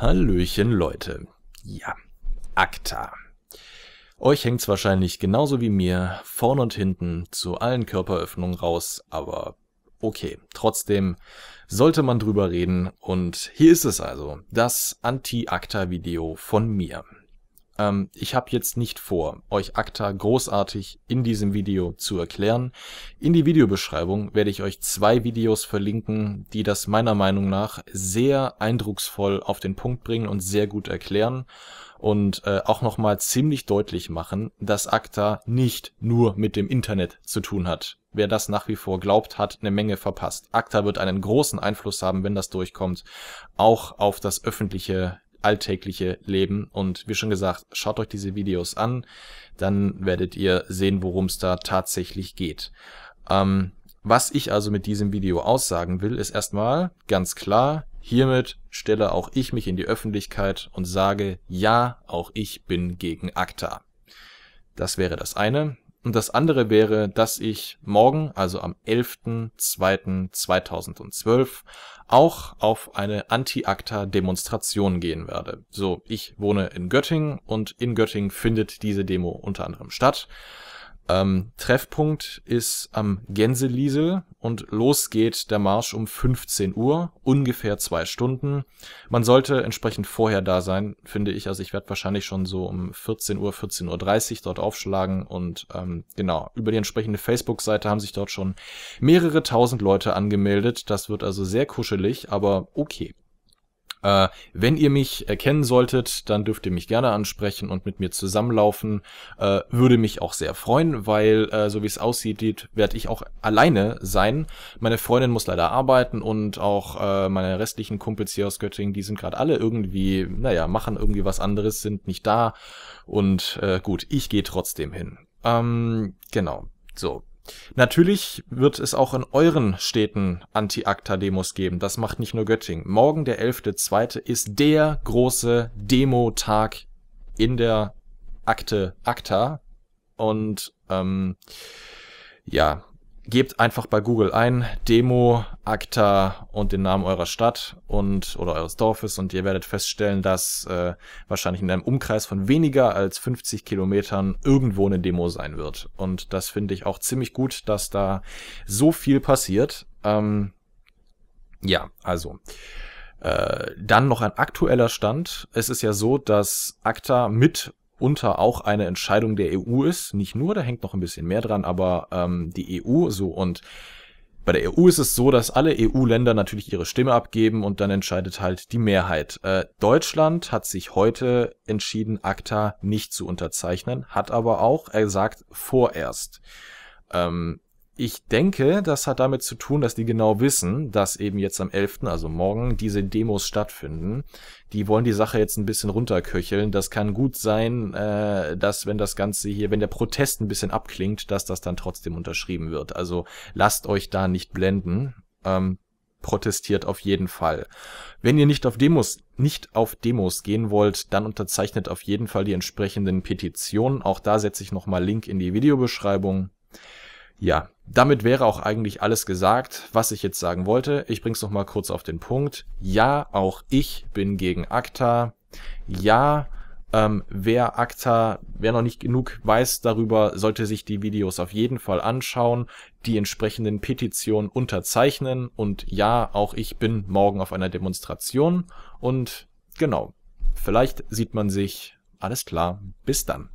Hallöchen, Leute. Ja, Akta. Euch hängt's wahrscheinlich genauso wie mir vorn und hinten zu allen Körperöffnungen raus, aber okay, trotzdem sollte man drüber reden und hier ist es also, das Anti-Akta-Video von mir. Ähm, ich habe jetzt nicht vor, euch ACTA großartig in diesem Video zu erklären. In die Videobeschreibung werde ich euch zwei Videos verlinken, die das meiner Meinung nach sehr eindrucksvoll auf den Punkt bringen und sehr gut erklären und äh, auch nochmal ziemlich deutlich machen, dass ACTA nicht nur mit dem Internet zu tun hat. Wer das nach wie vor glaubt, hat eine Menge verpasst. ACTA wird einen großen Einfluss haben, wenn das durchkommt, auch auf das öffentliche alltägliche Leben. Und wie schon gesagt, schaut euch diese Videos an, dann werdet ihr sehen, worum es da tatsächlich geht. Ähm, was ich also mit diesem Video aussagen will, ist erstmal ganz klar, hiermit stelle auch ich mich in die Öffentlichkeit und sage, ja, auch ich bin gegen ACTA. Das wäre das eine. Und das andere wäre, dass ich morgen, also am 11.02.2012, auch auf eine Anti-ACTA-Demonstration gehen werde. So, ich wohne in Göttingen und in Göttingen findet diese Demo unter anderem statt. Ähm, Treffpunkt ist am Gänseliesel und los geht der Marsch um 15 Uhr, ungefähr zwei Stunden. Man sollte entsprechend vorher da sein, finde ich. Also ich werde wahrscheinlich schon so um 14 Uhr, 14.30 Uhr dort aufschlagen und ähm, genau, über die entsprechende Facebook-Seite haben sich dort schon mehrere tausend Leute angemeldet. Das wird also sehr kuschelig, aber okay. Äh, wenn ihr mich erkennen solltet, dann dürft ihr mich gerne ansprechen und mit mir zusammenlaufen. Äh, würde mich auch sehr freuen, weil äh, so wie es aussieht, werde ich auch alleine sein. Meine Freundin muss leider arbeiten und auch äh, meine restlichen Kumpels hier aus Göttingen, die sind gerade alle irgendwie, naja, machen irgendwie was anderes, sind nicht da. Und äh, gut, ich gehe trotzdem hin. Ähm, genau. So, Natürlich wird es auch in euren Städten anti akta demos geben. Das macht nicht nur Göttingen. Morgen, der 11.2. ist der große Demo-Tag in der Akte Akta. Und ähm, ja, gebt einfach bei Google ein Demo, Akta und den Namen eurer Stadt und oder eures Dorfes und ihr werdet feststellen, dass äh, wahrscheinlich in einem Umkreis von weniger als 50 Kilometern irgendwo eine Demo sein wird. Und das finde ich auch ziemlich gut, dass da so viel passiert. Ähm, ja, also. Äh, dann noch ein aktueller Stand. Es ist ja so, dass ACTA mit unter auch eine Entscheidung der EU ist. Nicht nur, da hängt noch ein bisschen mehr dran, aber ähm, die EU so und bei der EU ist es so, dass alle EU-Länder natürlich ihre Stimme abgeben und dann entscheidet halt die Mehrheit. Äh, Deutschland hat sich heute entschieden, ACTA nicht zu unterzeichnen, hat aber auch, er sagt, vorerst. Ähm, ich denke, das hat damit zu tun, dass die genau wissen, dass eben jetzt am 11., also morgen, diese Demos stattfinden. Die wollen die Sache jetzt ein bisschen runterköcheln. Das kann gut sein, äh, dass wenn das Ganze hier, wenn der Protest ein bisschen abklingt, dass das dann trotzdem unterschrieben wird. Also lasst euch da nicht blenden. Ähm, protestiert auf jeden Fall. Wenn ihr nicht auf Demos, nicht auf Demos gehen wollt, dann unterzeichnet auf jeden Fall die entsprechenden Petitionen. Auch da setze ich nochmal Link in die Videobeschreibung. Ja, damit wäre auch eigentlich alles gesagt, was ich jetzt sagen wollte. Ich bring's noch mal kurz auf den Punkt. Ja, auch ich bin gegen ACTA. Ja, ähm, wer ACTA, wer noch nicht genug weiß darüber, sollte sich die Videos auf jeden Fall anschauen, die entsprechenden Petitionen unterzeichnen und ja, auch ich bin morgen auf einer Demonstration und genau, vielleicht sieht man sich. Alles klar, bis dann.